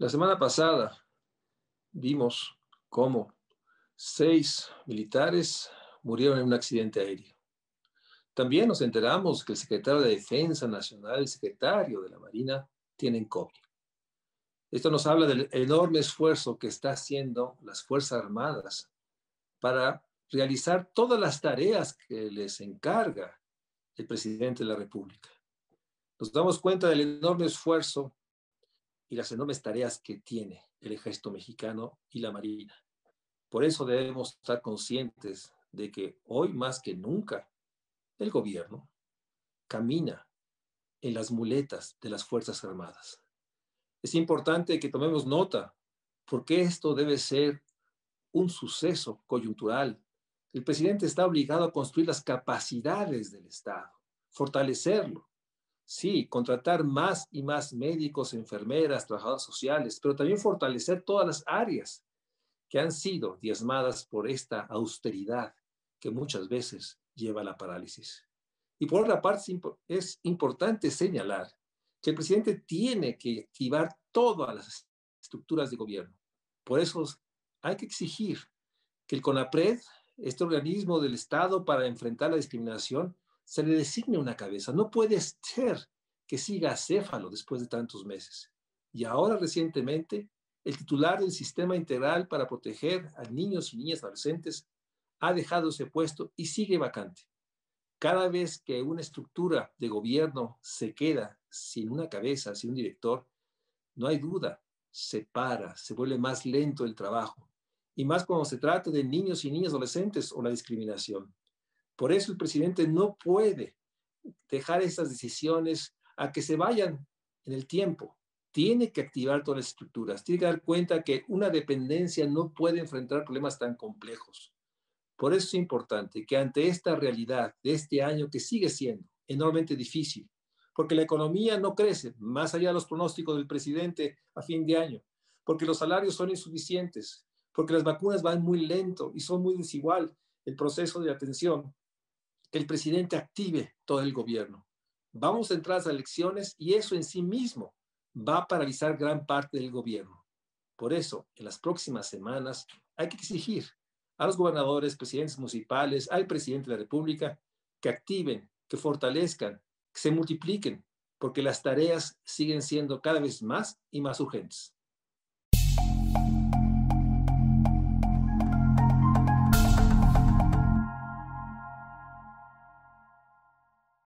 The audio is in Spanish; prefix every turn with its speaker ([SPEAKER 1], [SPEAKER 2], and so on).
[SPEAKER 1] La semana pasada vimos cómo seis militares murieron en un accidente aéreo. También nos enteramos que el secretario de Defensa Nacional, el secretario de la Marina, tienen COVID. Esto nos habla del enorme esfuerzo que están haciendo las Fuerzas Armadas para realizar todas las tareas que les encarga el presidente de la República. Nos damos cuenta del enorme esfuerzo y las enormes tareas que tiene el ejército mexicano y la Marina. Por eso debemos estar conscientes de que hoy más que nunca el gobierno camina en las muletas de las Fuerzas Armadas. Es importante que tomemos nota porque esto debe ser un suceso coyuntural. El presidente está obligado a construir las capacidades del Estado, fortalecerlo, Sí, contratar más y más médicos, enfermeras, trabajadores sociales, pero también fortalecer todas las áreas que han sido diezmadas por esta austeridad que muchas veces lleva a la parálisis. Y por otra parte, es importante señalar que el presidente tiene que activar todas las estructuras de gobierno. Por eso hay que exigir que el CONAPRED, este organismo del Estado para enfrentar la discriminación, se le designe una cabeza. No puede ser que siga acéfalo después de tantos meses. Y ahora recientemente, el titular del Sistema Integral para Proteger a Niños y Niñas Adolescentes ha dejado ese puesto y sigue vacante. Cada vez que una estructura de gobierno se queda sin una cabeza, sin un director, no hay duda, se para, se vuelve más lento el trabajo. Y más cuando se trata de niños y niñas adolescentes o la discriminación. Por eso el presidente no puede dejar esas decisiones a que se vayan en el tiempo. Tiene que activar todas las estructuras, tiene que dar cuenta que una dependencia no puede enfrentar problemas tan complejos. Por eso es importante que ante esta realidad de este año que sigue siendo enormemente difícil, porque la economía no crece, más allá de los pronósticos del presidente a fin de año, porque los salarios son insuficientes, porque las vacunas van muy lento y son muy desigual el proceso de atención, que el presidente active todo el gobierno. Vamos a entrar a las elecciones y eso en sí mismo va a paralizar gran parte del gobierno. Por eso, en las próximas semanas hay que exigir a los gobernadores, presidentes municipales, al presidente de la República, que activen, que fortalezcan, que se multipliquen, porque las tareas siguen siendo cada vez más y más urgentes.